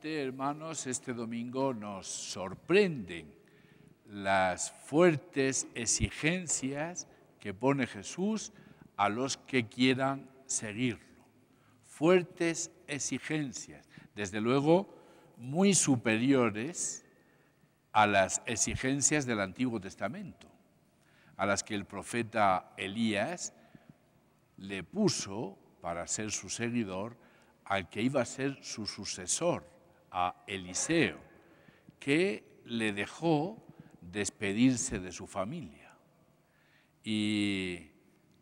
Este, hermanos, este domingo nos sorprenden las fuertes exigencias que pone Jesús a los que quieran seguirlo. Fuertes exigencias, desde luego muy superiores a las exigencias del Antiguo Testamento, a las que el profeta Elías le puso para ser su seguidor al que iba a ser su sucesor a Eliseo, que le dejó despedirse de su familia. Y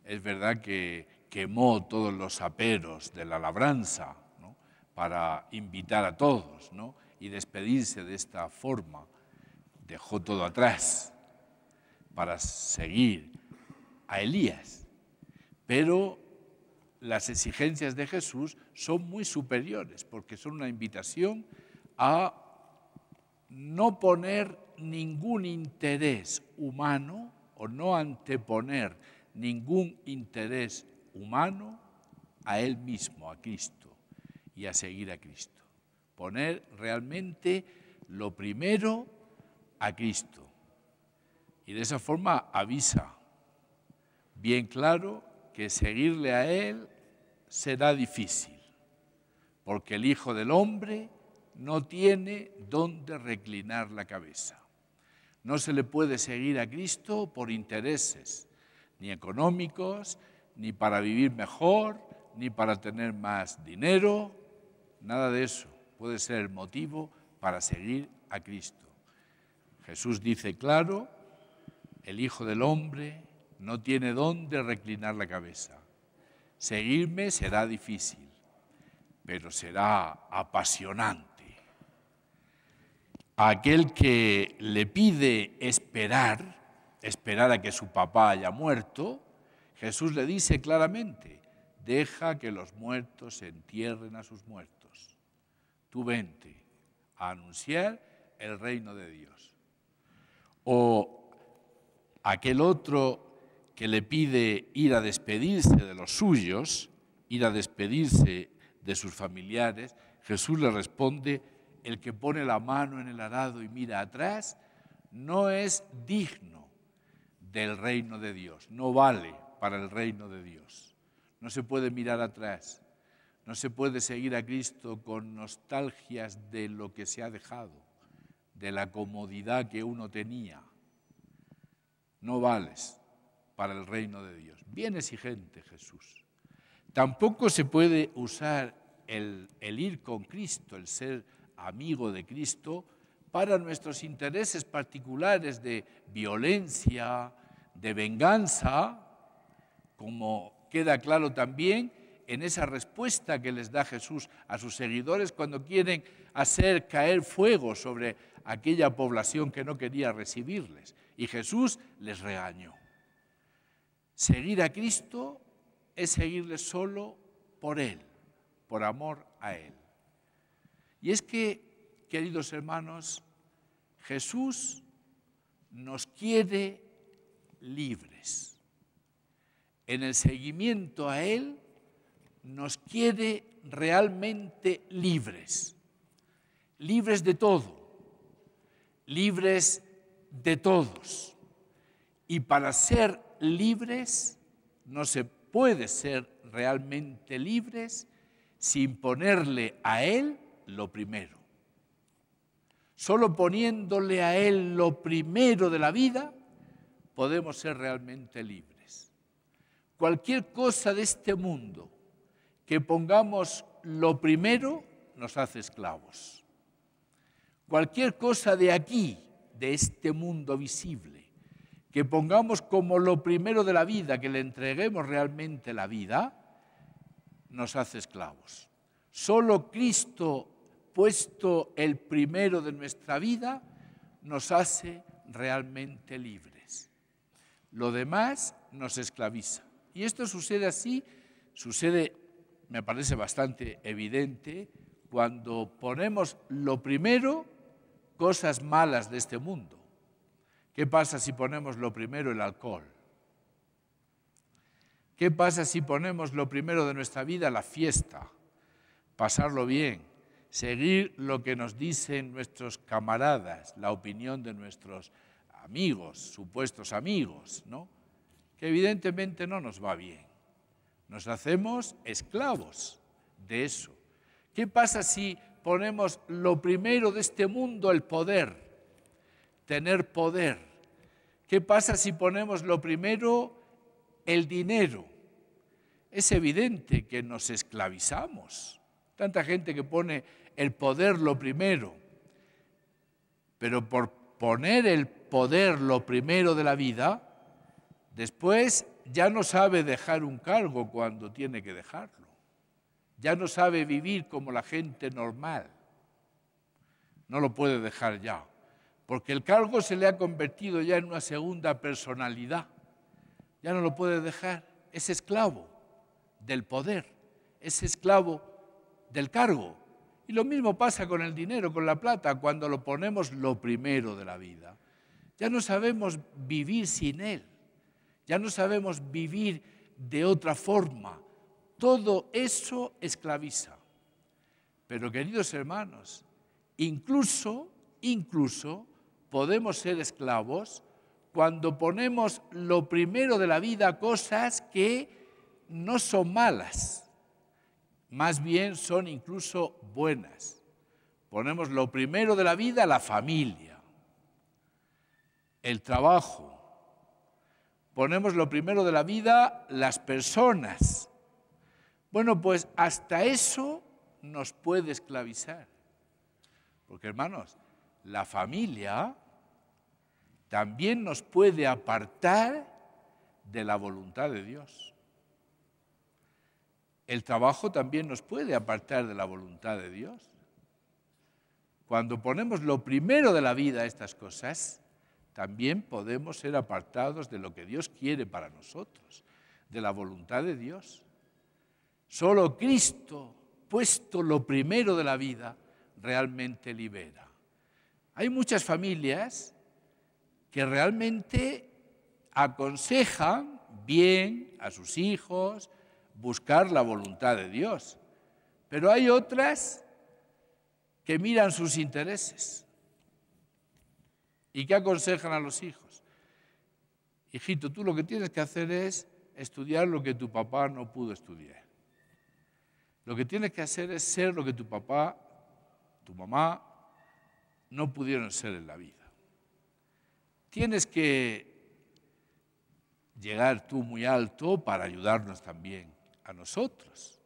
es verdad que quemó todos los aperos de la labranza para invitar a todos y despedirse de esta forma. Dejó todo atrás para seguir a Elías. Pero las exigencias de Jesús son muy superiores, porque son una invitación a no poner ningún interés humano o no anteponer ningún interés humano a Él mismo, a Cristo, y a seguir a Cristo. Poner realmente lo primero a Cristo. Y de esa forma avisa bien claro seguirle a Él será difícil, porque el Hijo del Hombre no tiene dónde reclinar la cabeza. No se le puede seguir a Cristo por intereses, ni económicos, ni para vivir mejor, ni para tener más dinero, nada de eso puede ser el motivo para seguir a Cristo. Jesús dice claro, el Hijo del Hombre no tiene dónde reclinar la cabeza. Seguirme será difícil, pero será apasionante. aquel que le pide esperar, esperar a que su papá haya muerto, Jesús le dice claramente, deja que los muertos entierren a sus muertos. Tú vente a anunciar el reino de Dios. O aquel otro que le pide ir a despedirse de los suyos, ir a despedirse de sus familiares, Jesús le responde, el que pone la mano en el arado y mira atrás, no es digno del reino de Dios, no vale para el reino de Dios. No se puede mirar atrás, no se puede seguir a Cristo con nostalgias de lo que se ha dejado, de la comodidad que uno tenía. No vales, para el reino de Dios. Bien exigente Jesús. Tampoco se puede usar el, el ir con Cristo, el ser amigo de Cristo, para nuestros intereses particulares de violencia, de venganza, como queda claro también en esa respuesta que les da Jesús a sus seguidores cuando quieren hacer caer fuego sobre aquella población que no quería recibirles. Y Jesús les regañó. Seguir a Cristo es seguirle solo por Él, por amor a Él. Y es que, queridos hermanos, Jesús nos quiere libres. En el seguimiento a Él nos quiere realmente libres, libres de todo, libres de todos. Y para ser libres, no se puede ser realmente libres sin ponerle a Él lo primero. Solo poniéndole a Él lo primero de la vida podemos ser realmente libres. Cualquier cosa de este mundo que pongamos lo primero nos hace esclavos. Cualquier cosa de aquí, de este mundo visible, que pongamos como lo primero de la vida, que le entreguemos realmente la vida, nos hace esclavos. Solo Cristo, puesto el primero de nuestra vida, nos hace realmente libres. Lo demás nos esclaviza. Y esto sucede así, sucede, me parece bastante evidente, cuando ponemos lo primero cosas malas de este mundo ¿Qué pasa si ponemos lo primero el alcohol? ¿Qué pasa si ponemos lo primero de nuestra vida la fiesta? Pasarlo bien, seguir lo que nos dicen nuestros camaradas, la opinión de nuestros amigos, supuestos amigos, ¿no? Que evidentemente no nos va bien. Nos hacemos esclavos de eso. ¿Qué pasa si ponemos lo primero de este mundo, el poder? tener poder. ¿Qué pasa si ponemos lo primero, el dinero? Es evidente que nos esclavizamos. Tanta gente que pone el poder lo primero, pero por poner el poder lo primero de la vida, después ya no sabe dejar un cargo cuando tiene que dejarlo. Ya no sabe vivir como la gente normal. No lo puede dejar ya porque el cargo se le ha convertido ya en una segunda personalidad. Ya no lo puede dejar. Es esclavo del poder, es esclavo del cargo. Y lo mismo pasa con el dinero, con la plata, cuando lo ponemos lo primero de la vida. Ya no sabemos vivir sin él, ya no sabemos vivir de otra forma. Todo eso esclaviza. Pero queridos hermanos, incluso, incluso podemos ser esclavos cuando ponemos lo primero de la vida cosas que no son malas, más bien son incluso buenas. Ponemos lo primero de la vida la familia, el trabajo, ponemos lo primero de la vida las personas. Bueno, pues hasta eso nos puede esclavizar. Porque hermanos, la familia también nos puede apartar de la voluntad de Dios. El trabajo también nos puede apartar de la voluntad de Dios. Cuando ponemos lo primero de la vida a estas cosas, también podemos ser apartados de lo que Dios quiere para nosotros, de la voluntad de Dios. Solo Cristo, puesto lo primero de la vida, realmente libera. Hay muchas familias que realmente aconsejan bien a sus hijos buscar la voluntad de Dios, pero hay otras que miran sus intereses y que aconsejan a los hijos. Hijito, tú lo que tienes que hacer es estudiar lo que tu papá no pudo estudiar. Lo que tienes que hacer es ser lo que tu papá, tu mamá no pudieron ser en la vida. Tienes que llegar tú muy alto para ayudarnos también a nosotros.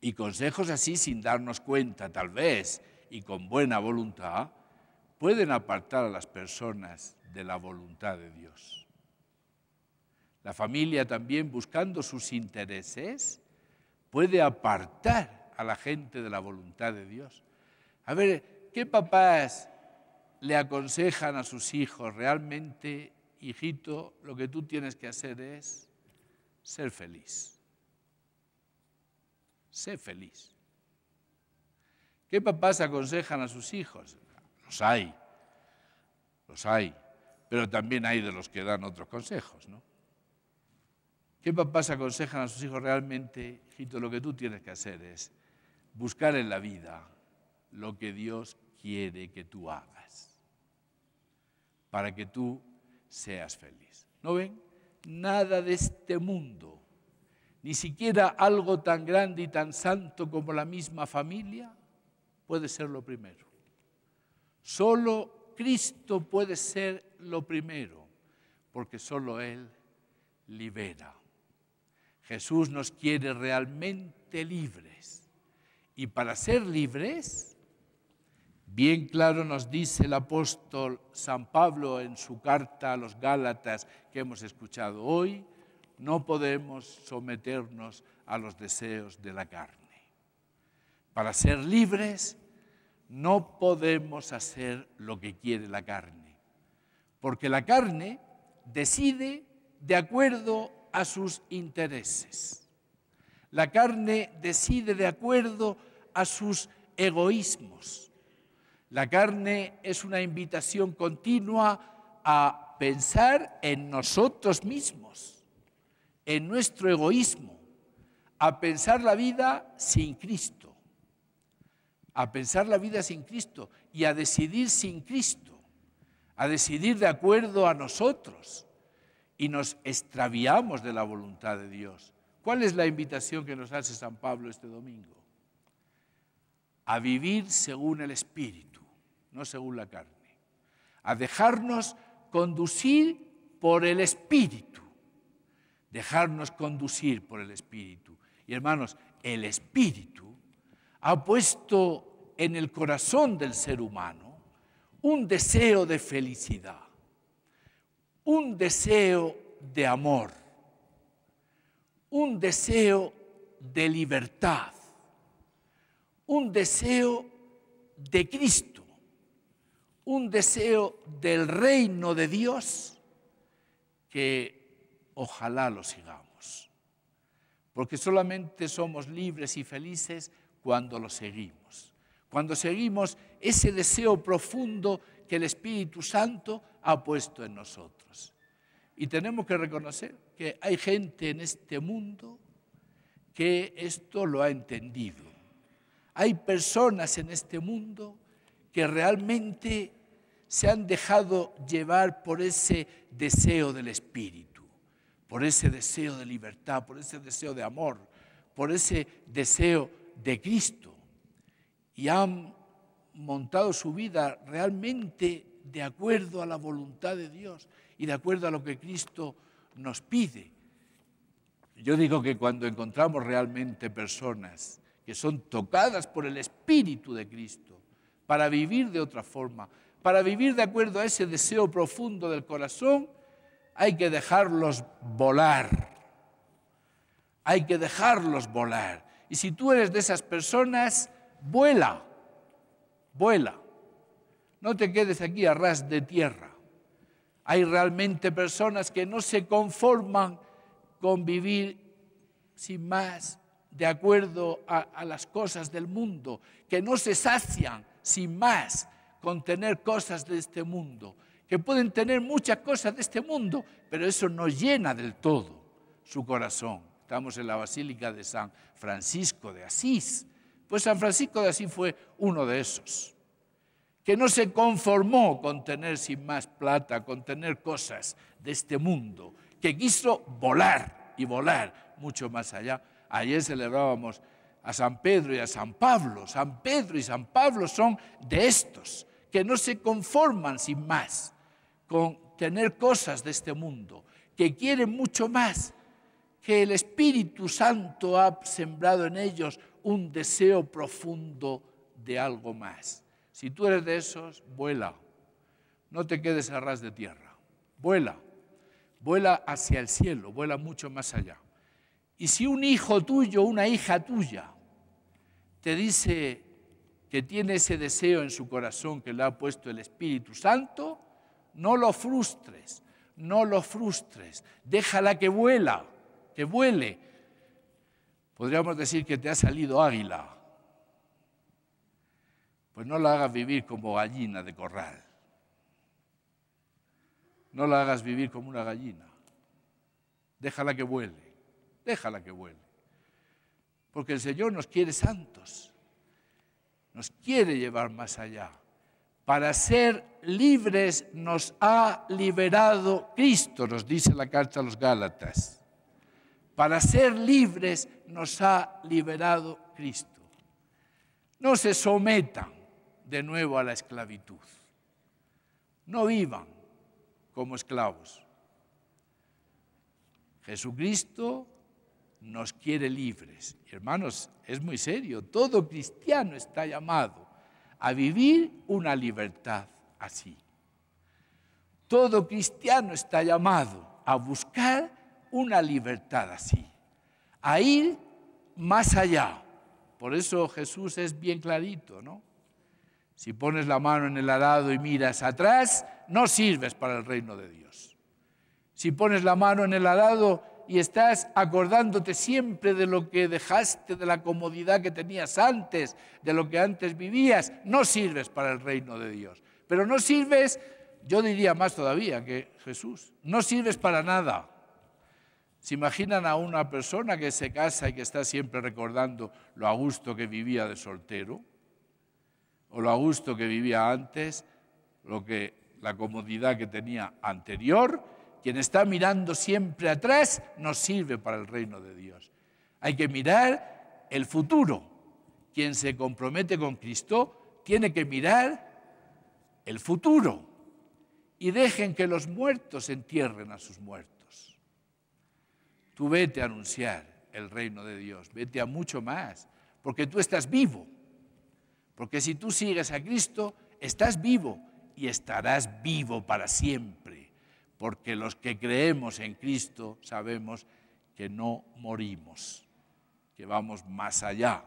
Y consejos así sin darnos cuenta, tal vez, y con buena voluntad, pueden apartar a las personas de la voluntad de Dios. La familia también, buscando sus intereses, puede apartar a la gente de la voluntad de Dios. A ver, ¿Qué papás le aconsejan a sus hijos realmente, hijito, lo que tú tienes que hacer es ser feliz? Sé feliz. ¿Qué papás aconsejan a sus hijos? Los hay, los hay, pero también hay de los que dan otros consejos, ¿no? ¿Qué papás aconsejan a sus hijos realmente, hijito, lo que tú tienes que hacer es buscar en la vida lo que Dios quiere? quiere que tú hagas para que tú seas feliz. ¿No ven? Nada de este mundo, ni siquiera algo tan grande y tan santo como la misma familia, puede ser lo primero. Solo Cristo puede ser lo primero, porque solo Él libera. Jesús nos quiere realmente libres. Y para ser libres, Bien claro nos dice el apóstol San Pablo en su carta a los Gálatas que hemos escuchado hoy, no podemos someternos a los deseos de la carne. Para ser libres, no podemos hacer lo que quiere la carne, porque la carne decide de acuerdo a sus intereses. La carne decide de acuerdo a sus egoísmos. La carne es una invitación continua a pensar en nosotros mismos, en nuestro egoísmo, a pensar la vida sin Cristo, a pensar la vida sin Cristo y a decidir sin Cristo, a decidir de acuerdo a nosotros y nos extraviamos de la voluntad de Dios. ¿Cuál es la invitación que nos hace San Pablo este domingo? a vivir según el Espíritu, no según la carne, a dejarnos conducir por el Espíritu, dejarnos conducir por el Espíritu. Y hermanos, el Espíritu ha puesto en el corazón del ser humano un deseo de felicidad, un deseo de amor, un deseo de libertad un deseo de Cristo, un deseo del reino de Dios que ojalá lo sigamos, porque solamente somos libres y felices cuando lo seguimos, cuando seguimos ese deseo profundo que el Espíritu Santo ha puesto en nosotros. Y tenemos que reconocer que hay gente en este mundo que esto lo ha entendido hay personas en este mundo que realmente se han dejado llevar por ese deseo del Espíritu, por ese deseo de libertad, por ese deseo de amor, por ese deseo de Cristo. Y han montado su vida realmente de acuerdo a la voluntad de Dios y de acuerdo a lo que Cristo nos pide. Yo digo que cuando encontramos realmente personas que son tocadas por el Espíritu de Cristo, para vivir de otra forma, para vivir de acuerdo a ese deseo profundo del corazón, hay que dejarlos volar. Hay que dejarlos volar. Y si tú eres de esas personas, vuela, vuela. No te quedes aquí a ras de tierra. Hay realmente personas que no se conforman con vivir sin más de acuerdo a, las cosas del mundo, que no se sacian sin más con tener cosas de este mundo, que pueden tener muchas cosas de este mundo, pero eso no llena del todo su corazón. Estamos en la Basílica de San Francisco de Asís. Pues San Francisco de Asís fue uno de esos, que no se conformó con tener sin más plata, con tener cosas de este mundo, que quiso volar y volar mucho más allá Ayer celebrábamos a San Pedro y a San Pablo. San Pedro y San Pablo son de estos, que no se conforman sin más con tener cosas de este mundo, que quieren mucho más, que el Espíritu Santo ha sembrado en ellos un deseo profundo de algo más. Si tú eres de esos, vuela. No te quedes a ras de tierra. Vuela. Vuela hacia el cielo, vuela mucho más allá. Y si un hijo tuyo, una hija tuya, te dice que tiene ese deseo en su corazón que le ha puesto el Espíritu Santo, no lo frustres, no lo frustres, déjala que vuela, que vuele. Podríamos decir que te ha salido águila. Pues no la hagas vivir como gallina de corral. No la hagas vivir como una gallina. Déjala que vuele déjala que vuele. Porque el Señor nos quiere santos, nos quiere llevar más allá. Para ser libres nos ha liberado Cristo, nos dice la carta a los Gálatas. Para ser libres nos ha liberado Cristo. No se sometan de nuevo a la esclavitud. No vivan como esclavos. Jesucristo nos quiere libres. Hermanos, es muy serio. Todo cristiano está llamado a vivir una libertad así. Todo cristiano está llamado a buscar una libertad así, a ir más allá. Por eso Jesús es bien clarito, ¿no? Si pones la mano en el arado y miras atrás, no sirves para el reino de Dios. Si pones la mano en el arado y estás acordándote siempre de lo que dejaste, de la comodidad que tenías antes, de lo que antes vivías, no sirves para el reino de Dios. Pero no sirves, yo diría más todavía que Jesús, no sirves para nada. ¿Se imaginan a una persona que se casa y que está siempre recordando lo a gusto que vivía de soltero? ¿O lo a gusto que vivía antes? ¿Lo que la comodidad que tenía anterior? Quien está mirando siempre atrás no sirve para el reino de Dios. Hay que mirar el futuro. Quien se compromete con Cristo tiene que mirar el futuro. Y dejen que los muertos entierren a sus muertos. Tú vete a anunciar el reino de Dios, vete a mucho más, porque tú estás vivo. Porque si tú sigues a Cristo, estás vivo y estarás vivo para siempre porque los que creemos en Cristo sabemos que no morimos, que vamos más allá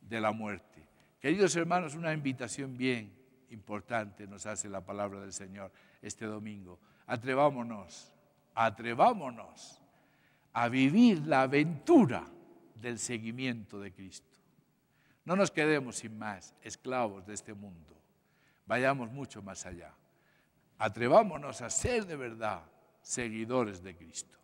de la muerte. Queridos hermanos, una invitación bien importante nos hace la palabra del Señor este domingo. Atrevámonos, atrevámonos a vivir la aventura del seguimiento de Cristo. No nos quedemos sin más esclavos de este mundo. Vayamos mucho más allá. Atrevámonos a ser de verdad seguidores de Cristo.